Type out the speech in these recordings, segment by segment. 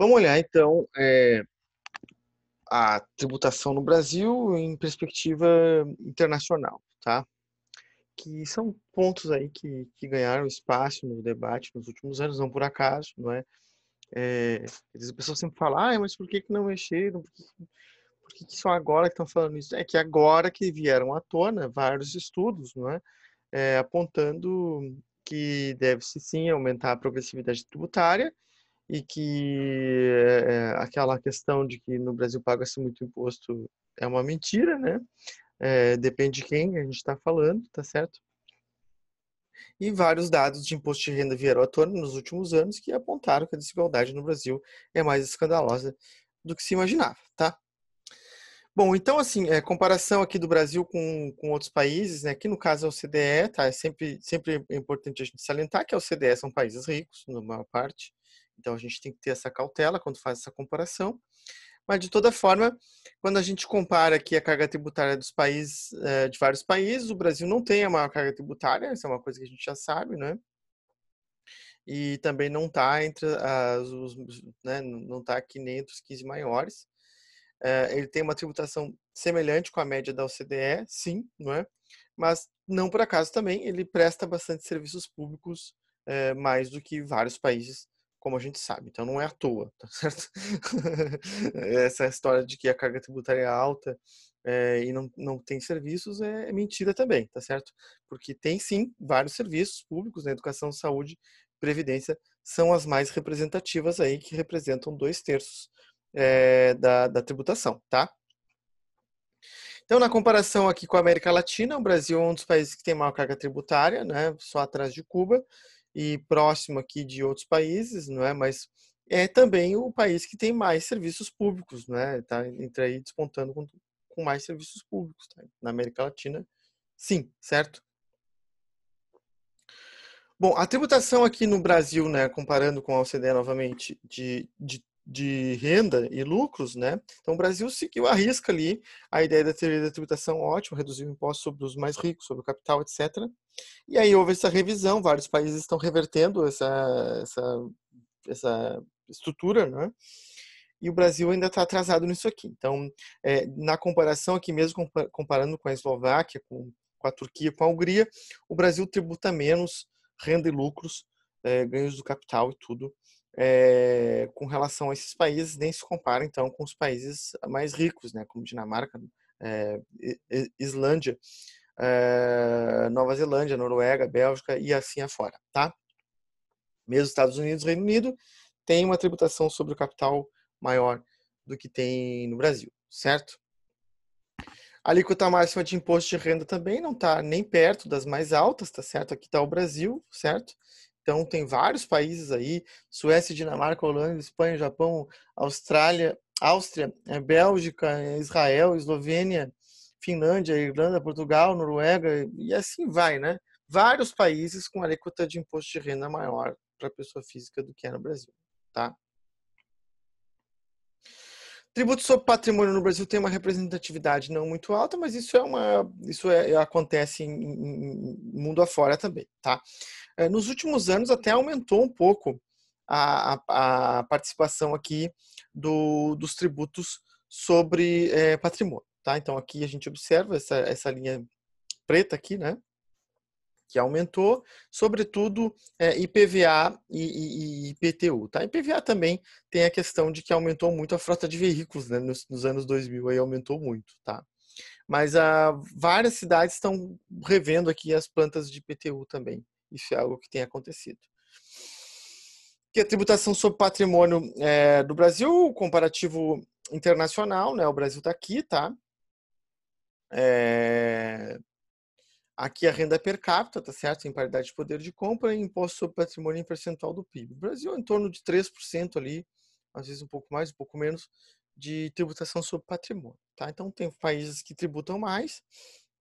Vamos olhar então é, a tributação no Brasil em perspectiva internacional, tá? Que são pontos aí que, que ganharam espaço no debate nos últimos anos, não por acaso, não é? é as pessoas sempre falam, ah, mas por que, que não mexeram? Por que, por que, que só agora que estão falando isso? É que agora que vieram à tona vários estudos, não é? é apontando que deve-se sim aumentar a progressividade tributária e que é, aquela questão de que no Brasil paga-se muito imposto é uma mentira, né? É, depende de quem a gente está falando, tá certo? E vários dados de imposto de renda vieram à tona nos últimos anos que apontaram que a desigualdade no Brasil é mais escandalosa do que se imaginava, tá? Bom, então, assim, é, comparação aqui do Brasil com, com outros países, né? Aqui no caso é o CDE, tá? É sempre, sempre é importante a gente salientar que é o CDE são países ricos, na maior parte, então a gente tem que ter essa cautela quando faz essa comparação. Mas de toda forma, quando a gente compara aqui a carga tributária dos países, eh, de vários países, o Brasil não tem a maior carga tributária, isso é uma coisa que a gente já sabe, né? E também não está entre as, os, né, não está aqui nem entre os 15 maiores. Eh, ele tem uma tributação semelhante com a média da OCDE, sim, não é? Mas não por acaso também ele presta bastante serviços públicos eh, mais do que vários países como a gente sabe. Então não é à toa, tá certo? Essa história de que a carga tributária é alta é, e não, não tem serviços é, é, mentira também, tá certo? Porque tem sim vários serviços públicos, na né? educação, saúde, previdência, são as mais representativas aí, que representam dois terços é, da, da tributação, tá? Então, na comparação aqui com a América Latina, o Brasil é um dos países que tem maior carga tributária, né? só atrás de Cuba, e próximo aqui de outros países, não é? Mas é também o país que tem mais serviços públicos, né? Tá entre aí despontando com, com mais serviços públicos tá? na América Latina, sim, certo? Bom, a tributação aqui no Brasil, né, comparando com a OCDE novamente, de, de de renda e lucros, né? Então o Brasil seguiu a risca ali a ideia da teoria da tributação, ótimo, reduzir o imposto sobre os mais ricos, sobre o capital, etc. E aí houve essa revisão, vários países estão revertendo essa, essa, essa estrutura, né? E o Brasil ainda está atrasado nisso aqui. Então, é, na comparação aqui mesmo, comparando com a Eslováquia, com, com a Turquia, com a Hungria, o Brasil tributa menos renda e lucros, é, ganhos do capital e tudo, é, com relação a esses países nem se compara então com os países mais ricos, né, como Dinamarca, é, Islândia, é, Nova Zelândia, Noruega, Bélgica e assim afora, tá? Mesmo Estados Unidos, Reino Unido tem uma tributação sobre o capital maior do que tem no Brasil, certo? A alíquota máxima de imposto de renda também não está nem perto das mais altas, tá certo? Aqui está o Brasil, certo? Então, tem vários países aí: Suécia, Dinamarca, Holanda, Espanha, Japão, Austrália, Áustria, eh, Bélgica, Israel, Eslovênia, Finlândia, Irlanda, Portugal, Noruega, e assim vai, né? Vários países com alíquota de imposto de renda maior para pessoa física do que é no Brasil, tá? Tributo sobre patrimônio no Brasil tem uma representatividade não muito alta, mas isso é uma isso é, acontece em, em, mundo afora também, tá? Eh, nos últimos anos até aumentou um pouco a, a, a participação aqui do, dos tributos sobre é, patrimônio. Tá? Então aqui a gente observa essa, essa linha preta aqui, né? que aumentou, sobretudo é, eh, IPVA e, e, e, IPTU. Tá? IPVA também tem a questão de que aumentou muito a frota de veículos, né? nos, nos anos 2000 aí aumentou muito. Tá? Mas ah, várias cidades estão revendo aqui as plantas de IPTU também. Isso é algo que tem acontecido. Que a tributação sobre patrimônio é, do Brasil, comparativo internacional, né? O Brasil está aqui, tá? É... Aqui a renda per capita, tá certo? Em paridade de poder de compra e imposto sobre patrimônio em percentual do PIB. O Brasil é em torno de 3% ali, às vezes um pouco mais, um pouco menos, de tributação sobre patrimônio, tá? Então tem países que tributam mais,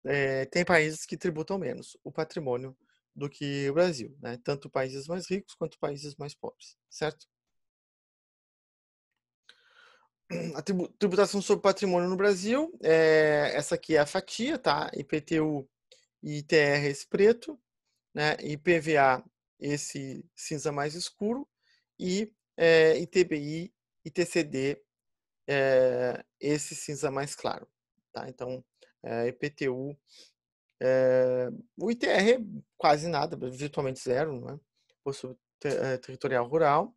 é, tem países que tributam menos o patrimônio do que o Brasil, né? tanto países mais ricos quanto países mais pobres, certo? A tributação sobre patrimônio no Brasil, é, essa aqui é a fatia, tá? IPTU e ITR é esse preto, né? IPVA esse cinza mais escuro e é, eh, ITBI e TCD é, eh, esse cinza mais claro, tá? Então, é, IPTU eh, é, o ITR quase nada, virtualmente zero, né? Possui ter, eh, territorial rural.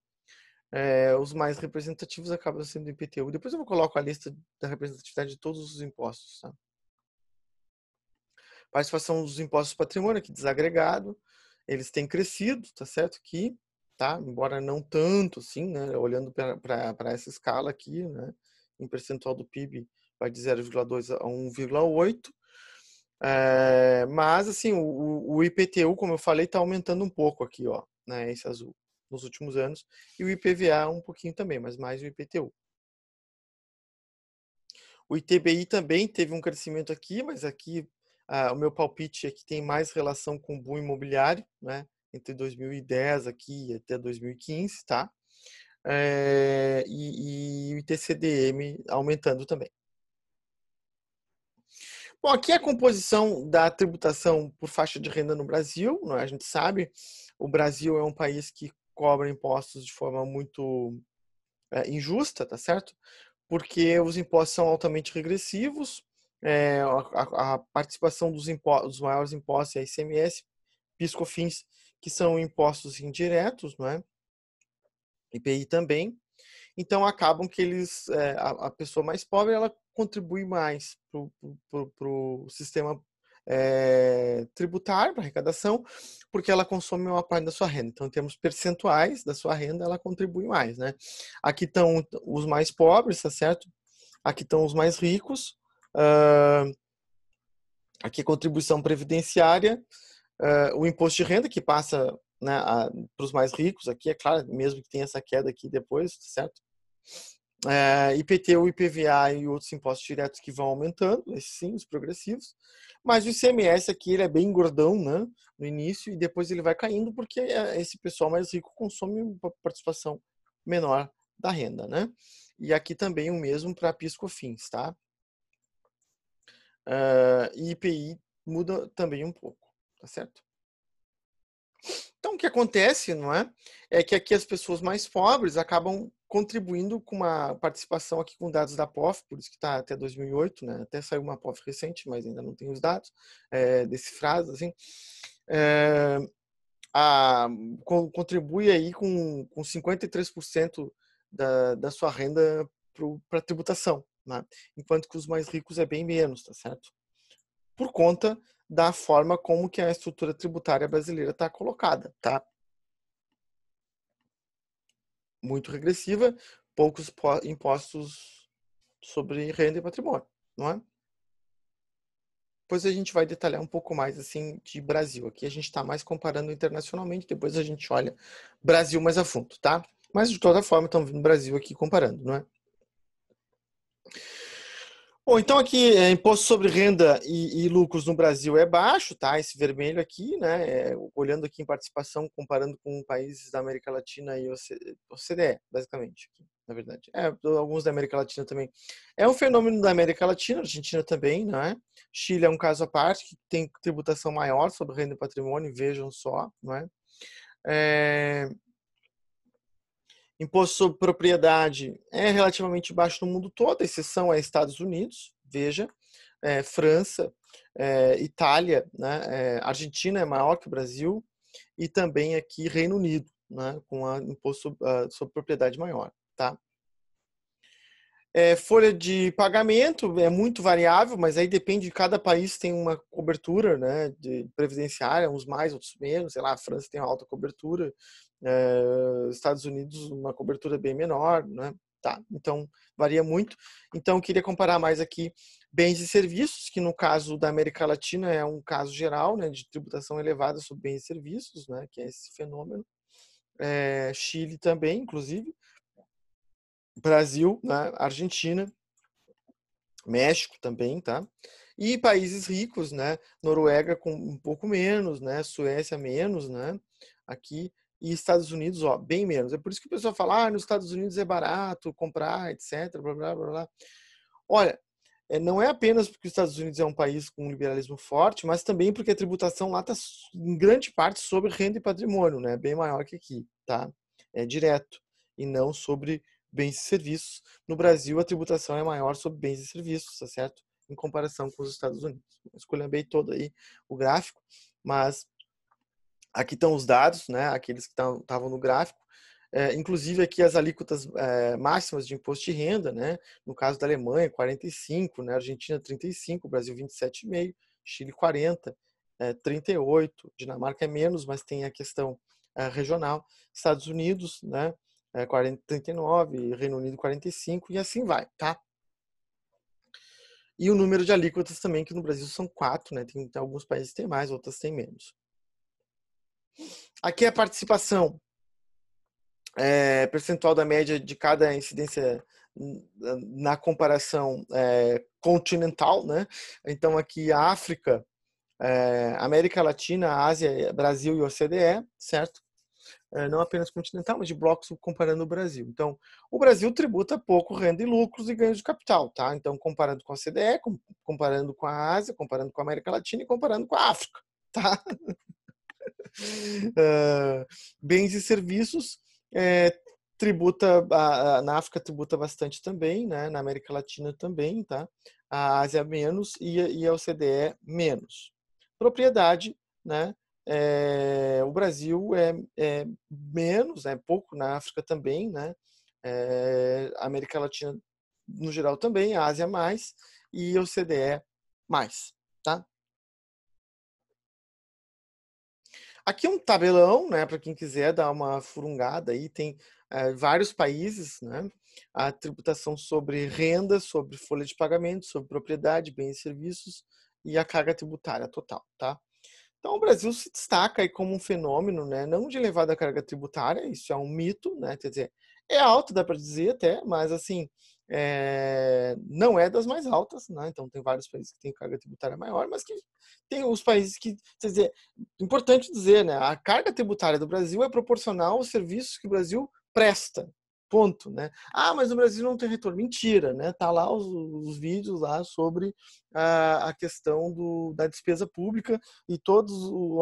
É, os mais representativos acabam sendo o IPTU. Depois eu coloco a lista da representatividade de todos os impostos. Tá? Participação dos impostos patrimônio, aqui desagregado, eles têm crescido, tá certo? Que, tá? Embora não tanto, assim, né? Olhando para essa escala aqui, né? Em percentual do PIB, vai de 0,2 a 1,8 é, mas, assim, o, o, IPTU, como eu falei, está aumentando um pouco aqui, ó, né, esse azul, nos últimos anos. E o IPVA um pouquinho também, mas mais o IPTU. O ITBI também teve um crescimento aqui, mas aqui ah, o meu palpite é que tem mais relação com o boom imobiliário, né? Entre 2010 aqui até 2015, tá? É, e, e o ITCDM aumentando também. Bom, aqui é a composição da tributação por faixa de renda no Brasil. é? A gente sabe, o Brasil é um país que cobra impostos de forma muito é, injusta, tá certo? Porque os impostos são altamente regressivos, é, a, a, participação dos, impostos, dos maiores impostos é ICMS, PiscoFins, que são impostos indiretos, não é? IPI também. Então acabam que eles, é, a, a pessoa mais pobre, ela contribui mais para o sistema é, tributário, para arrecadação, porque ela consome uma parte da sua renda. Então, em termos percentuais da sua renda, ela contribui mais, né? Aqui estão os mais pobres, tá certo? Aqui estão os mais ricos. Uh, aqui contribuição previdenciária, uh, o imposto de renda que passa né, para os mais ricos aqui, é claro, mesmo que tenha essa queda aqui depois, tá certo? É, IPTU, IPVA e outros impostos diretos que vão aumentando, esses sim, os progressivos. Mas o ICMS aqui ele é bem gordão né, no início e depois ele vai caindo porque é, esse pessoal mais rico consome uma participação menor da renda. Né? E aqui também o mesmo para PiscoFins, tá? Uh, e IPI muda também um pouco, tá certo? Então, o que acontece, não é? É que aqui as pessoas mais pobres acabam contribuindo com uma participação aqui com dados da POF, por isso que está até 2008, né? Até saiu uma POF recente, mas ainda não tem os dados é, decifrados, assim. É, a, contribui aí com, com 53% da, da sua renda para a tributação, né? enquanto que os mais ricos é bem menos, tá certo? Por conta da forma como que a estrutura tributária brasileira está colocada, tá? Muito regressiva, poucos impostos sobre renda e patrimônio, não é? Depois a gente vai detalhar um pouco mais assim de Brasil. Aqui a gente está mais comparando internacionalmente, depois a gente olha Brasil mais a fundo, tá? Mas de toda forma estamos vindo Brasil aqui comparando, não é? Bom, então aqui, é, imposto sobre renda e, e, lucros no Brasil é baixo, tá? Esse vermelho aqui, né? É, olhando aqui em participação, comparando com países da América Latina e OCDE, basicamente, na verdade. É, alguns da América Latina também. É um fenômeno da América Latina, Argentina também, né? Chile é um caso à parte, que tem tributação maior sobre renda e patrimônio, vejam só, não é? é Imposto sobre propriedade é relativamente baixo no mundo todo, exceção é Estados Unidos, veja, é, França, é, Itália, né, é, Argentina é maior que o Brasil e também aqui Reino Unido, né, com a imposto ah, sobre propriedade maior, tá? É, folha de pagamento é muito variável, mas aí depende de cada país tem uma cobertura né, de previdenciária, uns mais, outros menos. Sei lá, a França tem uma alta cobertura, é, Estados Unidos, uma cobertura bem menor, né? Tá, então varia muito. Então eu queria comparar mais aqui bens e serviços, que no caso da América Latina é um caso geral, né, de tributação elevada sobre bens e serviços, né, que é esse fenômeno. É, Chile também, inclusive. Brasil, né, Argentina, México também, tá? E países ricos, né? Noruega com um pouco menos, né? Suécia menos, né? Aqui e Estados Unidos, ó, bem menos. É por isso que o pessoal fala, ah, nos Estados Unidos é barato comprar, etc, blá, blá, blá, blá. Olha, eh, não é apenas porque os Estados Unidos é um país com um liberalismo forte, mas também porque a tributação lá está em grande parte sobre renda e patrimônio, né? Bem maior que aqui, tá? É direto e não sobre bens e serviços. No Brasil, a tributação é maior sobre bens e serviços, tá certo? Em comparação com os Estados Unidos. bem todo aí o gráfico, mas Aqui estão os dados, né? Aqueles que estavam no gráfico. É, inclusive aqui as alíquotas é, máximas de imposto de renda, né? No caso da Alemanha, 45, né? Argentina 35, Brasil 27,5, Chile 40, é, 38, Dinamarca é menos, mas tem a questão eh, regional, Estados Unidos, né? É, 40, 39, Reino Unido 45 e assim vai, tá? E o número de alíquotas também, que no Brasil são quatro, né? Tem, tem alguns países têm mais, outras têm menos. Aqui é a participação é, percentual da média de cada incidência na comparação é, continental, né? Então aqui a África, é, América Latina, Ásia, Brasil e OCDE, certo? É, não apenas continental, mas de blocos comparando o Brasil. Então, o Brasil tributa pouco renda e lucros e ganhos de capital, tá? Então, comparando com a CDE, comparando com a Ásia, comparando com a América Latina e comparando com a África, tá? Uh, bens e serviços é, tributa a, a, na África tributa bastante também, né? Na América Latina também, tá? A Ásia menos e, e a OCDE menos. Propriedade, né? É, o Brasil é, é, menos, é pouco na África também, né? É, América Latina no geral também, a Ásia mais e o CDE mais, tá? Aqui é um tabelão, né? Para quem quiser dar uma furungada aí, tem eh, vários países, né? A tributação sobre renda, sobre folha de pagamento, sobre propriedade, bens e serviços e a carga tributária total, tá? Então, o Brasil se destaca aí como um fenômeno, né? Não de elevada carga tributária, isso é um mito, né? Quer dizer, é alto, dá para dizer até, mas assim, é, não é das mais altas, né? então tem vários países que têm carga tributária maior, mas que tem os países que, quer dizer, importante dizer, né? a carga tributária do Brasil é proporcional aos serviços que o Brasil presta. Ponto, né? Ah, mas o Brasil não tem retorno. Mentira, né? Tá lá os, os vídeos lá sobre a, a questão do, da despesa pública e toda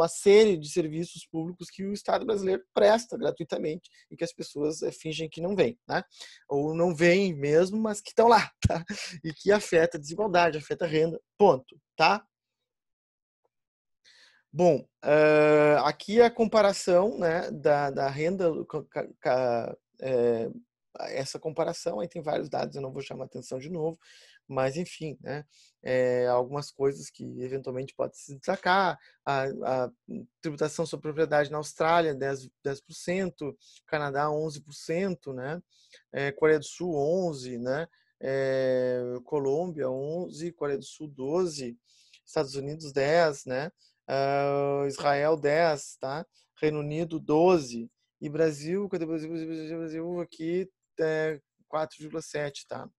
a série de serviços públicos que o Estado brasileiro presta gratuitamente e que as pessoas é, fingem que não vêm, né? Ou não vêm mesmo, mas que estão lá, tá? E que afeta a desigualdade, afeta a renda. Ponto, tá? Bom, uh, aqui a comparação né, da, da renda é, essa comparação. Aí tem vários dados, eu não vou chamar atenção de novo, mas enfim, né? É, algumas coisas que eventualmente pode se destacar: a, a tributação sobre propriedade na Austrália, 10%, 10% Canadá, 11%, né? É, Coreia do Sul, 11%, né? É, Colômbia, 11%, Coreia do Sul, 12%, Estados Unidos, 10%, né? Uh, Israel, 10%, tá? Reino Unido, 12%. E Brasil, cadê é Brasil? Brasil, Brasil, Brasil aqui é 4,7, tá?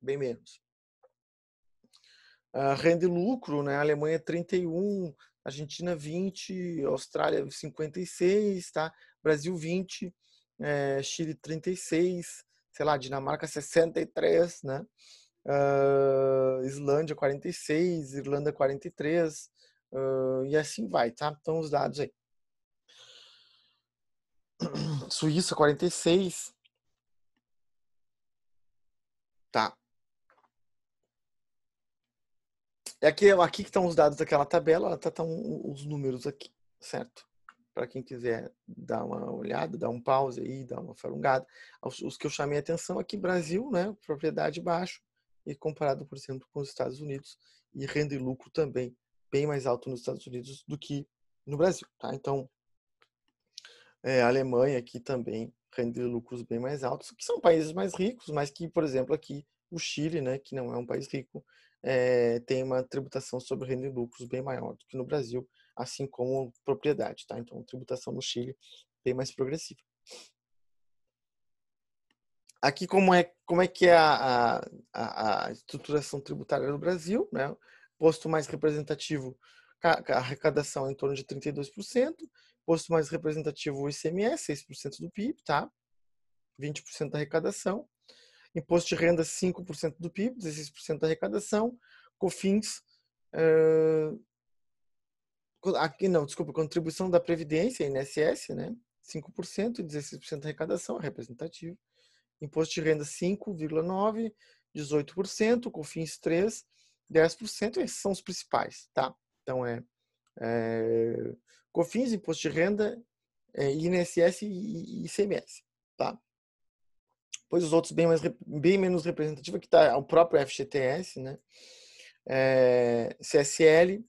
Bem menos. Uh, renda e lucro, né? Alemanha 31, Argentina 20, Austrália 56, tá? Brasil 20, é, Chile 36, sei lá, Dinamarca 63, né? Uh, Islândia 46, Irlanda 43, uh, ah, e assim vai, tá? Então os dados aí. Suíça 46. Tá. É aqui, aqui que estão os dados daquela tabela, tá, tão os números aqui, certo? Para quem quiser dar uma olhada, dar um pause aí, dar uma farungada. Os, os que eu chamei atenção aqui, Brasil, né? Propriedade baixo e comparado, por exemplo, com os Estados Unidos e renda e lucro também bem mais alto nos Estados Unidos do que no Brasil, tá? Então, é, eh, a Alemanha aqui também rende lucros bem mais altos, que são países mais ricos, mas que, por exemplo, aqui o Chile, né, que não é um país rico, é, tem uma tributação sobre renda e lucros bem maior do que no Brasil, assim como propriedade, tá? Então, tributação no Chile bem mais progressiva. Aqui como é como é que é a, a, a estruturação tributária do Brasil, né? Posto mais representativo, a arrecadação é em torno de 32%, imposto mais representativo, o ICMS, 6% do PIB, tá? 20% da arrecadação. Imposto de renda, 5% do PIB, 16% da arrecadação. COFINS, uh... aqui não, desculpa, contribuição da Previdência, INSS, né? 5% e 16% da arrecadação, representativo. Imposto de renda, 5,9%, 18%, COFINS, 3%, 10%, esses são os principais, tá? Então é é, COFINS, Imposto de Renda, é, INSS e ICMS, tá? Pois os outros bem, mais, bem menos representativos, que está é o próprio FGTS, né? É, CSL,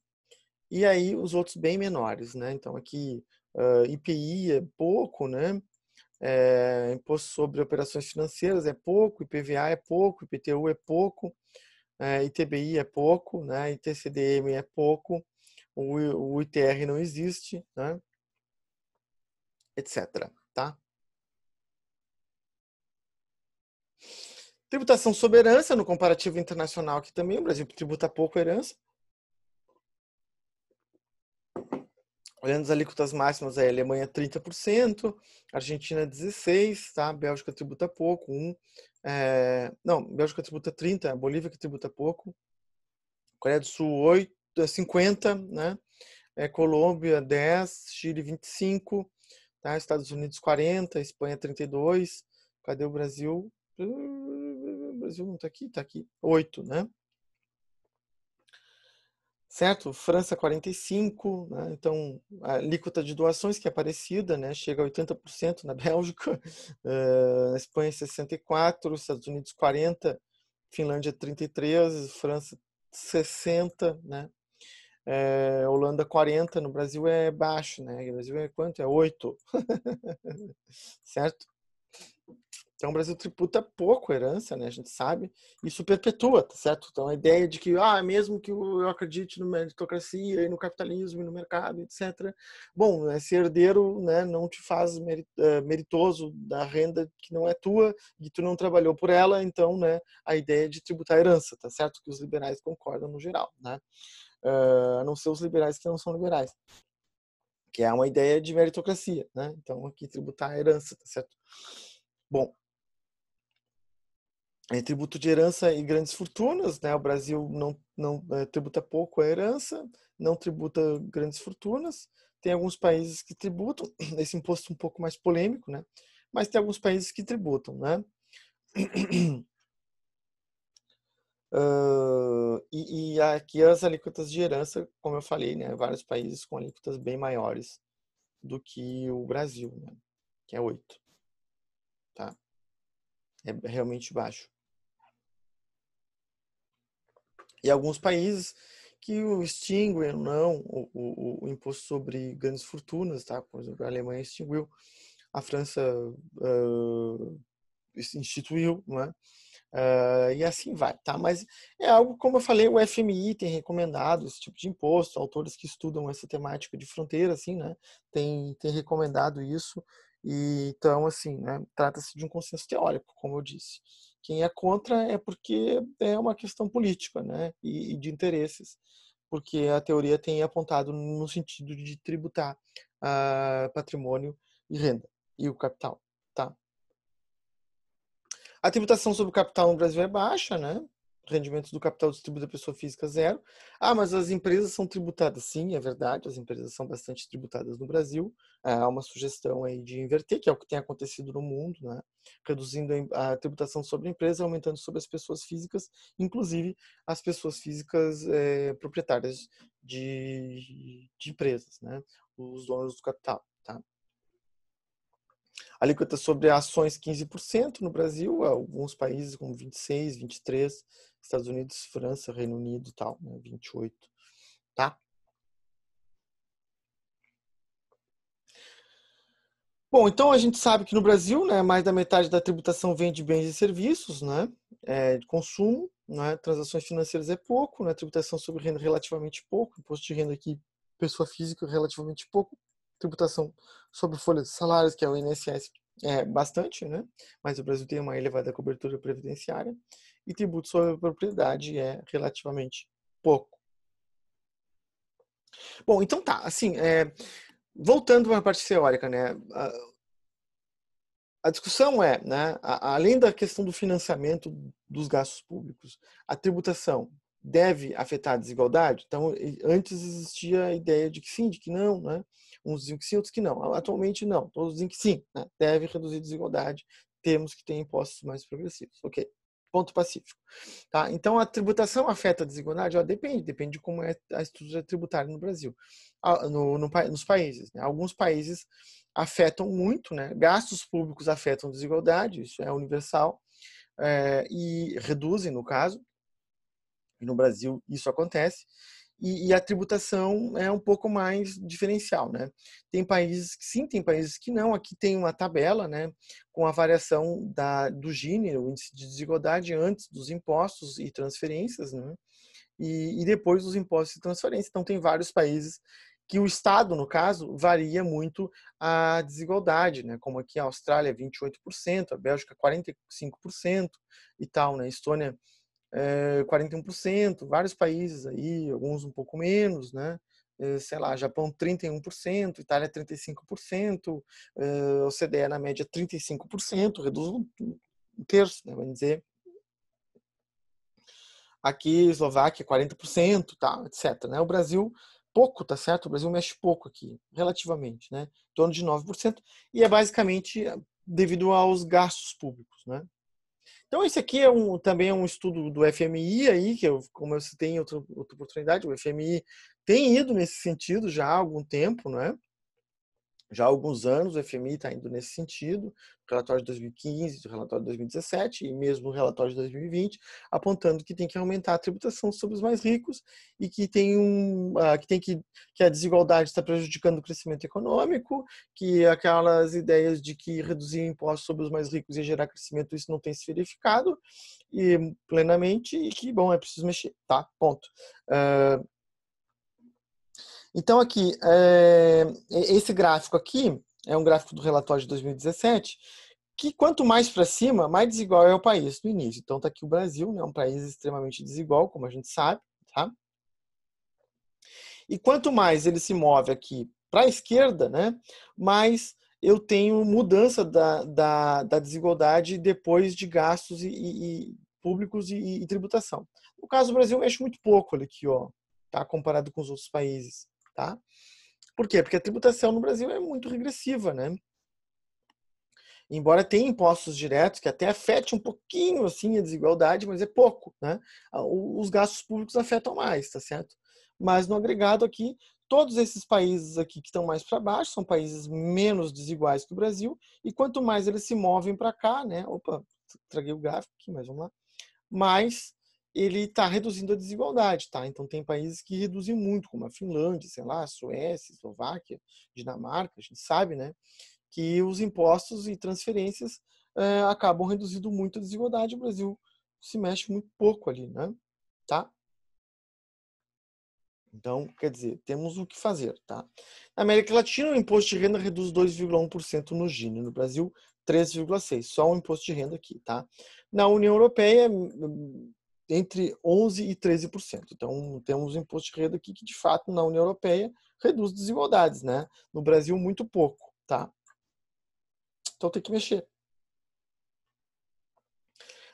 e aí os outros bem menores, né? Então aqui uh, ah, IPI é pouco, né? É, imposto sobre operações financeiras é pouco, IPVA é pouco, IPTU é pouco, é, ITBI é pouco, né? ITCDM é pouco, o ITR não existe, né? etc. Tá? Tributação sobre herança, no comparativo internacional aqui também, o Brasil tributa pouco herança. Olhando as alíquotas máximas, aí, a Alemanha 30%, Argentina 16%, tá? Bélgica tributa pouco, um, É... Não, Bélgica tributa 30%, Bolívia que tributa pouco, Coreia do Sul 8%, 50, é né? É, Colômbia 10, Chile 25, tá? Estados Unidos 40, Espanha 32. Cadê o Brasil? O Brasil não tá aqui, tá aqui. 8, né? Certo? França 45, né? então a alíquota de doações que é parecida, né? Chega a 80% na Bélgica, uh, Espanha 64, Estados Unidos 40, Finlândia 33, França 60, né? é, Holanda 40, no Brasil é baixo, né? No Brasil é quanto? É 8. certo? Então o Brasil tributa pouco a herança, né? A gente sabe. Isso perpetua, tá certo? Então a ideia de que, ah, mesmo que eu acredite na meritocracia e no capitalismo e no mercado, etc. Bom, ser herdeiro né, não te faz eh, meritoso da renda que não é tua e tu não trabalhou por ela. Então, né, a ideia é de tributar a herança, tá certo? Que os liberais concordam no geral, né? uh, a não ser os liberais que não são liberais, que é uma ideia de meritocracia, né? Então aqui tributar a herança, tá certo? Bom, é tributo de herança e grandes fortunas, né? O Brasil não não é, tributa pouco a herança, não tributa grandes fortunas. Tem alguns países que tributam esse imposto um pouco mais polêmico, né? Mas tem alguns países que tributam, né? Uh, e, e, aqui as alíquotas de herança, como eu falei, né, vários países com alíquotas bem maiores do que o Brasil, né, que é 8. Tá? É realmente baixo. E alguns países que o extinguem ou não o, o, o, imposto sobre grandes fortunas, tá? Por exemplo, a Alemanha extinguiu, a França uh, instituiu, não é? Uh, e assim vai, tá? Mas é algo, como eu falei, o FMI tem recomendado esse tipo de imposto, autores que estudam essa temática de fronteira, assim, né? Tem, tem recomendado isso. E, então, assim, né? Trata-se de um consenso teórico, como eu disse. Quem é contra é porque é uma questão política, né? E, e de interesses. Porque a teoria tem apontado no sentido de tributar uh, patrimônio e renda e o capital. A tributação sobre o capital no Brasil é baixa, né? rendimento do capital distribuído à pessoa física zero. Ah, mas as empresas são tributadas. Sim, é verdade, as empresas são bastante tributadas no Brasil. Ah, há uma sugestão aí de inverter, que é o que tem acontecido no mundo, né? Reduzindo a tributação sobre a empresa, aumentando sobre as pessoas físicas, inclusive as pessoas físicas é, proprietárias de, de empresas, né? Os donos do capital alíquota sobre ações 15% no Brasil, alguns países como 26, 23, Estados Unidos, França, Reino Unido e tal, né? 28, tá? Bom, então a gente sabe que no Brasil, né, mais da metade da tributação vem de bens e serviços, né, é, de consumo, né, transações financeiras é pouco, né, tributação sobre renda relativamente pouco, imposto de renda aqui pessoa física relativamente pouco, tributação sobre folha de salários, que é o INSS, é bastante, né? Mas o Brasil tem uma elevada cobertura previdenciária e tributo sobre propriedade é relativamente pouco. Bom, então tá, assim, é, voltando para a parte teórica, né? A, a discussão é, né, além da questão do financiamento dos gastos públicos, a tributação deve afetar a desigualdade? Então, antes existia a ideia de que sim, de que não, né? Uns diziam que sim, outros que não. Atualmente, não. Todos dizem que sim, né? deve reduzir a desigualdade, temos que ter impostos mais progressivos. Ok, ponto pacífico. Tá? Então, a tributação afeta a desigualdade? Ó, depende, depende de como é a estrutura tributária no Brasil, no, no, nos países. Né? Alguns países afetam muito, né? gastos públicos afetam desigualdade, isso é universal, é, e reduzem, no caso, no Brasil isso acontece. E, e, a tributação é um pouco mais diferencial, né? Tem países que sim, tem países que não. Aqui tem uma tabela, né, com a variação da, do Gini, o índice de desigualdade antes dos impostos e transferências, né? E, e depois dos impostos e transferências. Então tem vários países que o Estado, no caso, varia muito a desigualdade, né? Como aqui a Austrália 28%, a Bélgica 45% e tal, né? Estônia é, eh, 41%, vários países aí, alguns um pouco menos, né? Eh, sei lá, Japão 31%, Itália 35%, eh, OCDE na média 35%, reduz um terço, né, vamos dizer. Aqui, Eslováquia 40%, tá, etc. Né? O Brasil, pouco, tá certo? O Brasil mexe pouco aqui, relativamente, né? Em torno de 9%, e é basicamente devido aos gastos públicos, né? Então, esse aqui é um, também é um estudo do FMI aí, que eu, como eu citei em outra, outra oportunidade, o FMI tem ido nesse sentido já há algum tempo, não é? já há alguns anos, o FMI está indo nesse sentido, relatório de 2015, relatório de 2017 e mesmo o relatório de 2020, apontando que tem que aumentar a tributação sobre os mais ricos e que tem, um, ah, que, tem que, que a desigualdade está prejudicando o crescimento econômico, que aquelas ideias de que reduzir impostos sobre os mais ricos e gerar crescimento, isso não tem se verificado e hum, plenamente e que, bom, é preciso mexer, tá? Ponto. Uh, então, aqui, é, esse gráfico aqui é um gráfico do relatório de 2017, que quanto mais para cima, mais desigual é o país no início. Então, está aqui o Brasil, né, um país extremamente desigual, como a gente sabe. Tá? E quanto mais ele se move aqui para a esquerda, né, mais eu tenho mudança da, da, da, desigualdade depois de gastos e, e, e públicos e, e, tributação. No caso do Brasil, mexe muito pouco olha aqui, ó, tá? comparado com os outros países. Tá? Por quê? Porque a tributação no Brasil é muito regressiva, né? Embora tenha impostos diretos que até afete um pouquinho assim a desigualdade, mas é pouco, né? Os gastos públicos afetam mais, tá certo? Mas no agregado aqui, todos esses países aqui que estão mais para baixo são países menos desiguais que o Brasil e quanto mais eles se movem para cá, né? Opa, traguei o gráfico aqui, mas vamos lá. Mais ele está reduzindo a desigualdade, tá? Então tem países que reduzem muito, como a Finlândia, sei lá, Suécia, Eslováquia, Dinamarca, a gente sabe, né? Que os impostos e transferências é, acabam reduzindo muito a desigualdade. O Brasil se mexe muito pouco ali, né? Tá? Então, quer dizer, temos o que fazer, tá? Na América Latina, o imposto de renda reduz 2,1% no Gini, no Brasil 3,6%, só o imposto de renda aqui, tá? Na União Europeia, entre 11% e 13%. Então, temos um imposto de renda aqui que, de fato, na União Europeia, reduz desigualdades, né? No Brasil, muito pouco, tá? Então, tem que mexer.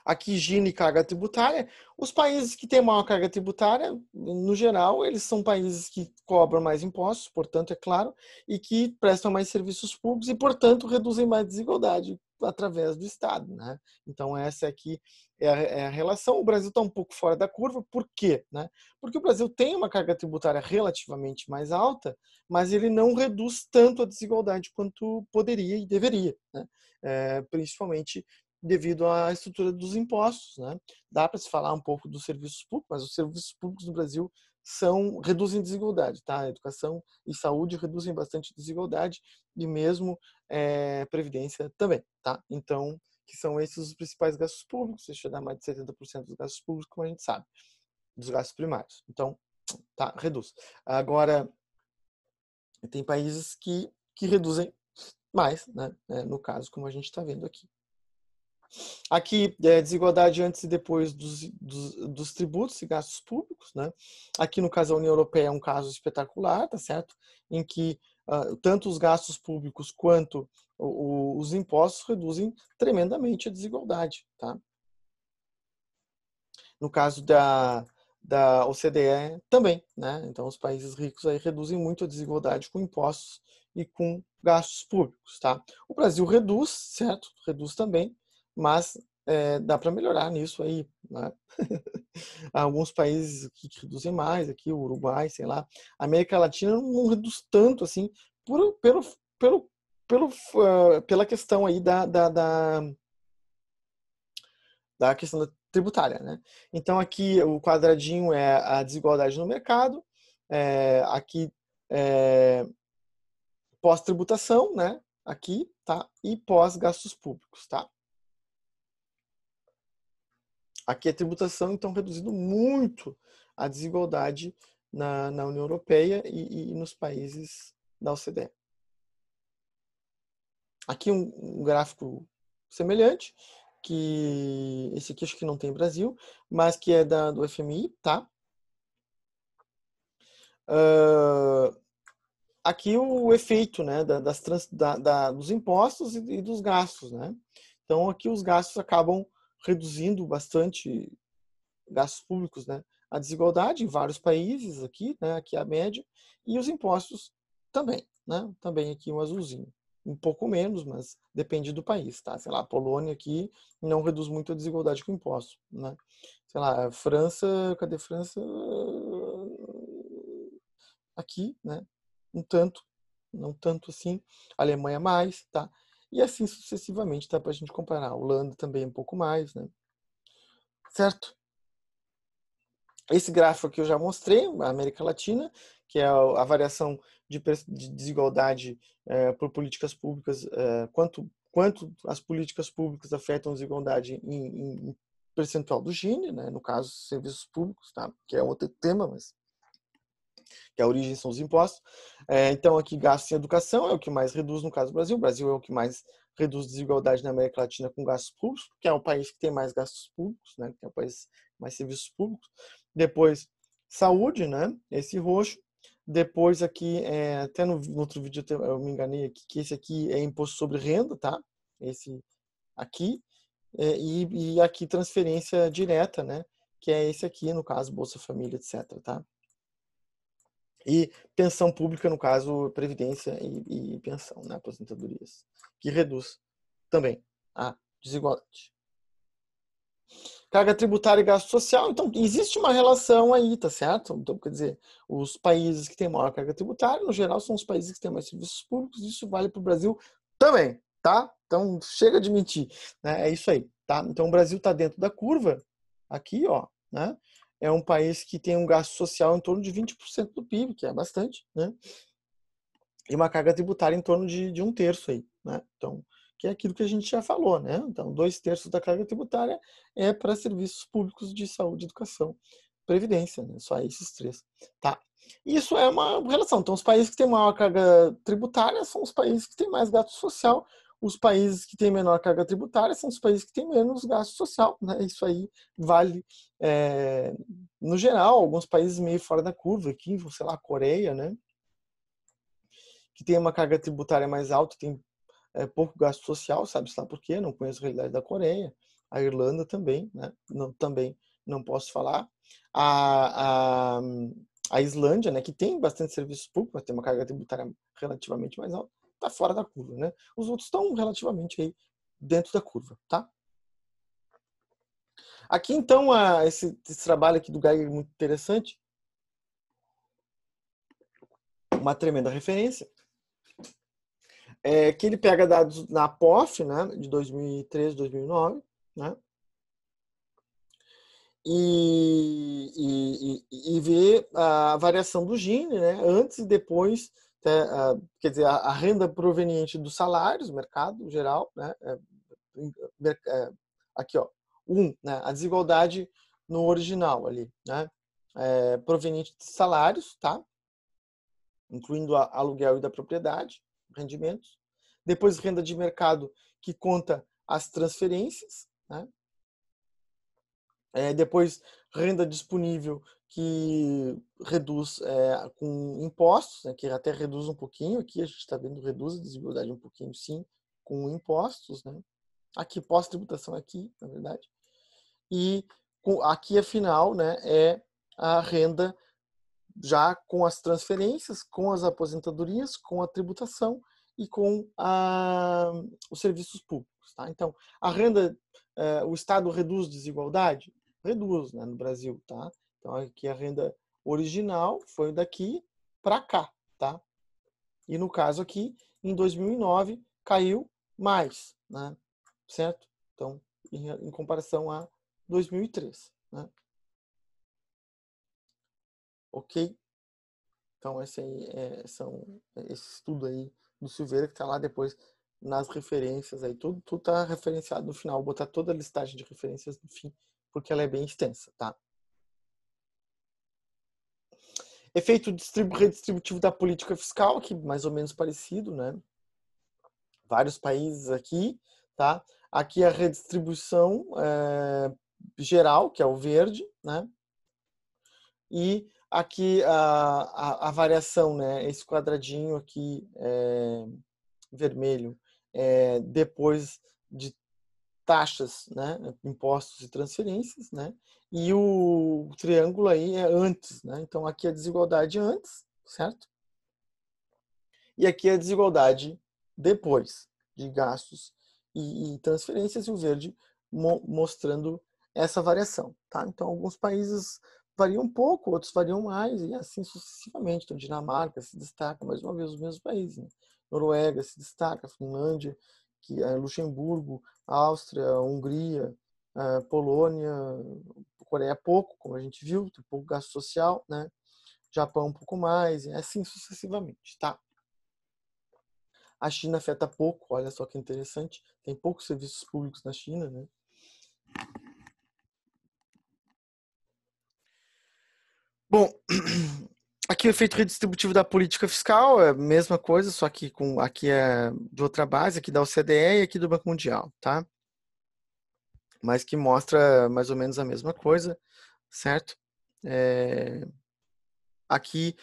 Aqui, higiene e carga tributária. Os países que têm maior carga tributária, no geral, eles são países que cobram mais impostos, portanto, é claro, e que prestam mais serviços públicos e, portanto, reduzem mais desigualdade, através do Estado, né? Então essa aqui é a, é a relação. O Brasil está um pouco fora da curva, por quê? Né? Porque o Brasil tem uma carga tributária relativamente mais alta, mas ele não reduz tanto a desigualdade quanto poderia e deveria, né? É, principalmente devido à estrutura dos impostos, né? Dá para se falar um pouco dos serviços públicos, mas os serviços públicos do Brasil são reduzem desigualdade, tá? Educação e saúde reduzem bastante desigualdade e mesmo é, previdência também, tá? Então, que são esses os principais gastos públicos, isso dar mais de 70% dos gastos públicos, como a gente sabe, dos gastos primários. Então, tá, reduz. Agora, tem países que, que reduzem mais, né? É, no caso, como a gente está vendo aqui. Aqui, é, desigualdade antes e depois dos, dos, dos, tributos e gastos públicos, né? Aqui, no caso, a União Europeia é um caso espetacular, tá certo? Em que ah, tanto os gastos públicos quanto os impostos reduzem tremendamente a desigualdade. Tá? No caso da, da OCDE também. Né? Então, os países ricos aí reduzem muito a desigualdade com impostos e com gastos públicos. Tá? O Brasil reduz, certo? Reduz também, mas é, dá para melhorar nisso aí. Né? Alguns países que reduzem mais, aqui o Uruguai, sei lá. A América Latina não reduz tanto assim, por, pelo, pelo, pelo, uh, pela questão aí da, da, da, da questão da tributária. Né? Então aqui o quadradinho é a desigualdade no mercado, é, aqui é, pós-tributação, né? Aqui, tá? E pós-gastos públicos, tá? Aqui a tributação, então, reduzindo muito a desigualdade na, na União Europeia e, e, nos países da OCDE. Aqui um, um gráfico semelhante, que esse aqui acho que não tem Brasil, mas que é da, do FMI, tá? Uh, aqui o efeito né, das trans, da, da, dos impostos e, e, dos gastos. Né? Então, aqui os gastos acabam reduzindo bastante gastos públicos, né? A desigualdade em vários países aqui, né? Aqui a média e os impostos também, né? Também aqui um azulzinho, um pouco menos, mas depende do país, tá? Sei lá, a Polônia aqui não reduz muito a desigualdade com impostos, né? Sei lá, a França, cadê a França? Aqui, né? Um tanto, não tanto assim. A Alemanha mais, tá? E assim sucessivamente, tá? Para a gente comparar. o Holanda também um pouco mais, né? Certo? Esse gráfico aqui eu já mostrei, a América Latina, que é a variação de, desigualdade é, por políticas públicas, é, quanto, quanto as políticas públicas afetam a desigualdade em, em percentual do Gini, né? no caso, serviços públicos, tá? que é outro tema, mas que é a origem são os impostos. É, então, aqui, gastos em educação é o que mais reduz, no caso do Brasil. O Brasil é o que mais reduz desigualdade na América Latina com gastos públicos, que é o país que tem mais gastos públicos, né? que é o país mais serviços públicos. Depois, saúde, né? esse roxo. Depois aqui, é, até no, no, outro vídeo eu me enganei aqui, que esse aqui é imposto sobre renda, tá? Esse aqui. É, e, e aqui transferência direta, né? Que é esse aqui, no caso, Bolsa Família, etc, tá? e pensão pública, no caso, previdência e, e pensão, né, aposentadorias, que reduz também a desigualdade. Carga tributária e gasto social, então existe uma relação aí, tá certo? Então, quer dizer, os países que têm maior carga tributária, no geral, são os países que têm mais serviços públicos, isso vale para o Brasil também, tá? Então, chega de mentir, né? É isso aí, tá? Então, o Brasil está dentro da curva, aqui, ó, né? é um país que tem um gasto social em torno de 20% do PIB, que é bastante, né? E uma carga tributária em torno de, de um terço aí, né? Então, que é aquilo que a gente já falou, né? Então, dois terços da carga tributária é para serviços públicos de saúde, educação, previdência, né? Só esses três, tá? Isso é uma relação. Então, os países que têm maior carga tributária são os países que têm mais gasto social, os países que têm menor carga tributária são os países que têm menos gasto social. Né? Isso aí vale é, no geral, alguns países meio fora da curva, aqui, sei lá, a Coreia, né? que tem uma carga tributária mais alta, tem é, pouco gasto social, sabe-se lá por quê, não conheço a realidade da Coreia. A Irlanda também, né? não, também não posso falar. A, a, a Islândia, né, que tem bastante serviços públicos, mas tem uma carga tributária relativamente mais alta está fora da curva, né? Os outros estão relativamente aí dentro da curva, tá? Aqui então a, esse, esse, trabalho aqui do Geiger é muito interessante, uma tremenda referência, é que ele pega dados na POF, né, de 2003, 2009, né? E, e, e, e vê a variação do Gini, né, antes e depois ah, quer dizer, a, renda proveniente dos salários, mercado geral, né? É, é, aqui, ó, um, né? A desigualdade no original ali, né? É, proveniente de salários, tá? Incluindo a, aluguel e da propriedade, rendimentos. Depois renda de mercado que conta as transferências, né? É, depois renda disponível que reduz é, com impostos, né, que até reduz um pouquinho, aqui a gente está vendo reduz a desigualdade um pouquinho, sim, com impostos, né? Aqui pós-tributação aqui, na verdade. E com, aqui, afinal, né, é a renda já com as transferências, com as aposentadorias, com a tributação e com a, os serviços públicos. Tá? Então, a renda, eh, o Estado reduz desigualdade? Reduz né, no Brasil, tá? Então, aqui a renda original foi daqui para cá, tá? E no caso aqui, em 2009, caiu mais, né? Certo? Então, em, em comparação a 2003, né? Ok? Então, esse aí é, são, é, esse estudo aí do Silveira que está lá depois nas referências aí. Tudo, tudo tá referenciado no final. Vou botar toda a listagem de referências no fim, porque ela é bem extensa, tá? Efeito redistributivo da política fiscal, que mais ou menos parecido, né? Vários países aqui, tá? Aqui a redistribuição é, geral, que é o verde, né? E aqui a, a, a variação, né? Esse quadradinho aqui é, vermelho, é, depois de taxas, né, impostos e transferências, né, e o triângulo aí é antes, né, então aqui a é desigualdade antes, certo? E aqui a é desigualdade depois de gastos e, e transferências, e o verde mo mostrando essa variação, tá? Então alguns países variam um pouco, outros variam mais, e assim sucessivamente. Então Dinamarca se destaca, mais uma vez, os mesmos países, né? Noruega se destaca, Finlândia, que é Luxemburgo, Áustria, Hungria, eh, Polônia, Coreia pouco, como a gente viu, tem pouco gasto social, né? Japão um pouco mais, assim sucessivamente, tá? A China afeta pouco, olha só que interessante, tem poucos serviços públicos na China, né? Bom, Aqui o efeito redistributivo da política fiscal é a mesma coisa, só que com, aqui é de outra base, aqui da OCDE e aqui do Banco Mundial, tá? Mas que mostra mais ou menos a mesma coisa, certo? É, aqui,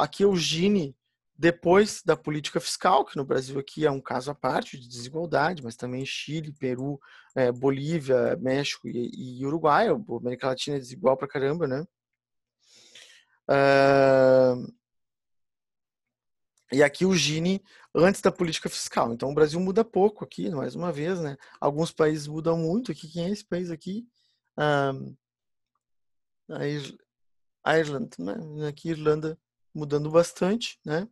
aqui é o Gini depois da política fiscal, que no Brasil aqui é um caso à parte de desigualdade, mas também Chile, Peru, é, Bolívia, México e, e Uruguai, a América Latina é desigual pra caramba, né? Uh... E aqui o Gini antes da política fiscal. Então o Brasil muda pouco aqui, mais uma vez, né? Alguns países mudam muito. Aqui, quem é esse país aqui? a Ir... Irlanda, né? Aqui Irlanda mudando bastante, né?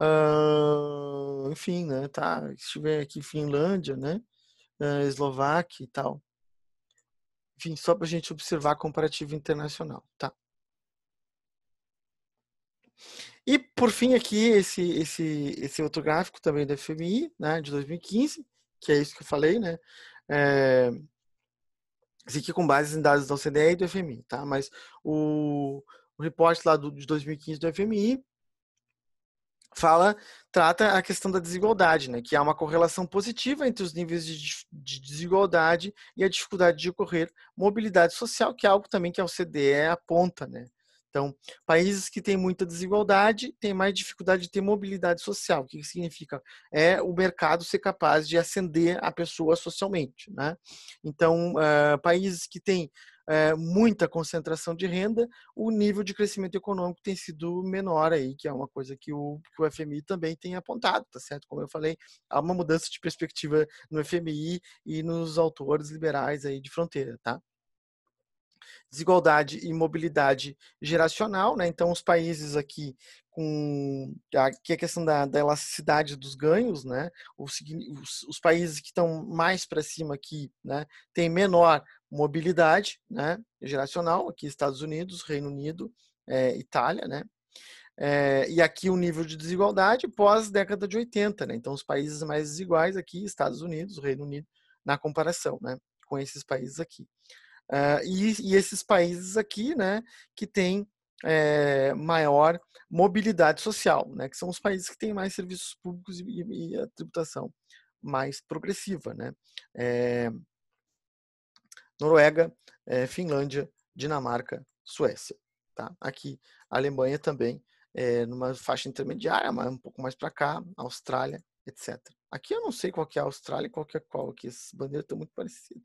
Uh, enfim, né? Tá, se tiver aqui Finlândia, né? Uh, Eslováquia e tal. Enfim, só para a gente observar comparativo internacional, tá? E por fim aqui esse esse esse outro gráfico também da FMI, né, de 2015, que é isso que eu falei, né? É, eh, isso aqui com base em dados da OCDE e do FMI, tá? Mas o, o reporte lá do, de 2015 do FMI fala, trata a questão da desigualdade, né? Que há uma correlação positiva entre os níveis de, de desigualdade e a dificuldade de ocorrer mobilidade social, que é algo também que a OCDE aponta, né? Então, países que têm muita desigualdade têm mais dificuldade de ter mobilidade social. O que significa? É o mercado ser capaz de ascender a pessoa socialmente. Né? Então, uh, países que têm uh, muita concentração de renda, o nível de crescimento econômico tem sido menor aí, que é uma coisa que o, que o FMI também tem apontado, tá certo? Como eu falei, há uma mudança de perspectiva no FMI e nos autores liberais aí de fronteira, tá? desigualdade e mobilidade geracional, né? Então, os países aqui com aqui a questão da, da elasticidade dos ganhos, né? Os, os, os países que estão mais para cima aqui, né? Tem menor mobilidade, né? Geracional aqui Estados Unidos, Reino Unido, é, Itália, né? É, e aqui o nível de desigualdade pós década de 80, né? Então os países mais desiguais aqui, Estados Unidos, Reino Unido, na comparação, né? Com esses países aqui. Uh, e, e, esses países aqui, né, que têm é, maior mobilidade social, né, que são os países que têm mais serviços públicos e, e a tributação mais progressiva, né? É, Noruega, é, Finlândia, Dinamarca, Suécia, tá? Aqui, Alemanha também numa faixa intermediária, mas um pouco mais para cá, Austrália, etc. Aqui eu não sei qual que é a Austrália e qual que é qual, aqui as bandeiras estão muito parecidas.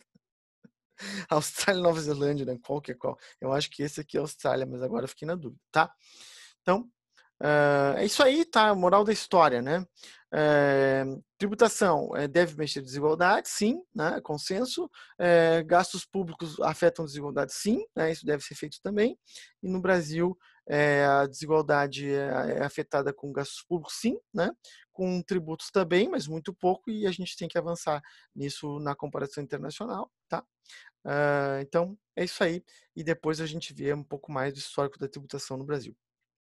Austrália e Nova Zelândia, né? Qual que é qual? Eu acho que esse aqui é Austrália, mas agora fiquei na dúvida, tá? Então, uh, é isso aí, tá? Moral da história, né? Uh, tributação uh, deve mexer desigualdade, sim, né? É consenso. gastos públicos afetam desigualdade, sim, né? Isso deve ser feito também. E no Brasil, a desigualdade é, é afetada com gastos públicos, sim, né? com tributos também, mas muito pouco, e a gente tem que avançar nisso na comparação internacional. Tá? Ah, então, é isso aí. E depois a gente vê um pouco mais do histórico da tributação no Brasil.